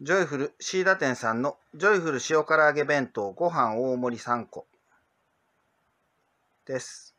ジョイフルシーダ店さんのジョイフル塩唐揚げ弁当ご飯大盛り3個です。